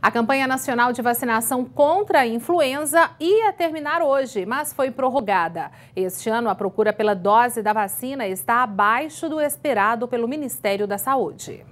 A campanha nacional de vacinação contra a influenza ia terminar hoje, mas foi prorrogada. Este ano, a procura pela dose da vacina está abaixo do esperado pelo Ministério da Saúde.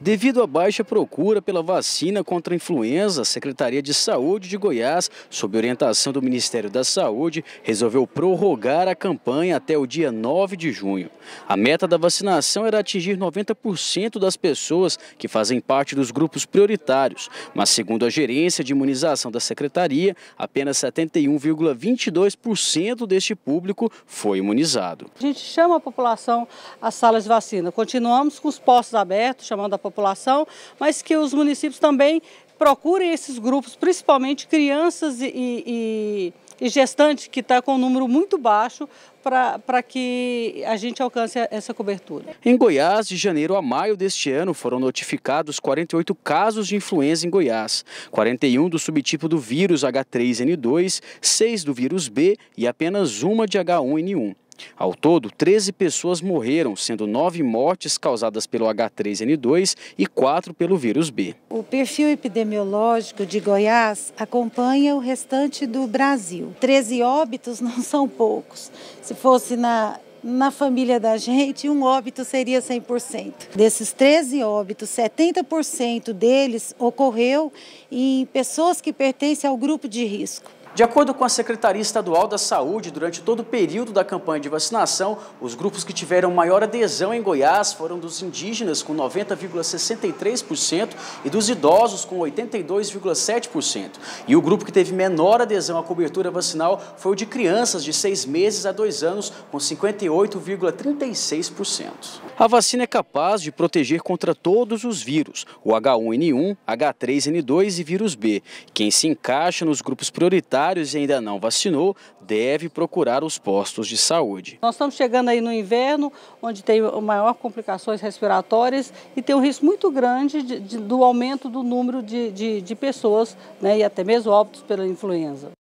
Devido à baixa procura pela vacina contra a influenza, a Secretaria de Saúde de Goiás, sob orientação do Ministério da Saúde, resolveu prorrogar a campanha até o dia 9 de junho. A meta da vacinação era atingir 90% das pessoas que fazem parte dos grupos prioritários, mas segundo a gerência de imunização da Secretaria, apenas 71,22% deste público foi imunizado. A gente chama a população às salas de vacina. Continuamos com os postos abertos, chamando a população população, mas que os municípios também procurem esses grupos, principalmente crianças e, e, e gestantes, que está com um número muito baixo, para que a gente alcance essa cobertura. Em Goiás, de janeiro a maio deste ano, foram notificados 48 casos de influenza em Goiás, 41 do subtipo do vírus H3N2, 6 do vírus B e apenas uma de H1N1. Ao todo, 13 pessoas morreram, sendo nove mortes causadas pelo H3N2 e quatro pelo vírus B. O perfil epidemiológico de Goiás acompanha o restante do Brasil. 13 óbitos não são poucos. Se fosse na na família da gente, um óbito seria 100%. Desses 13 óbitos, 70% deles ocorreu em pessoas que pertencem ao grupo de risco. De acordo com a Secretaria Estadual da Saúde, durante todo o período da campanha de vacinação, os grupos que tiveram maior adesão em Goiás foram dos indígenas, com 90,63%, e dos idosos, com 82,7%. E o grupo que teve menor adesão à cobertura vacinal foi o de crianças de 6 meses a 2 anos, com 58,36%. A vacina é capaz de proteger contra todos os vírus, o H1N1, H3N2 e vírus B. Quem se encaixa nos grupos prioritários e ainda não vacinou deve procurar os postos de saúde. Nós estamos chegando aí no inverno, onde tem maior complicações respiratórias e tem um risco muito grande de, de, do aumento do número de, de pessoas né, e até mesmo óbitos pela influenza.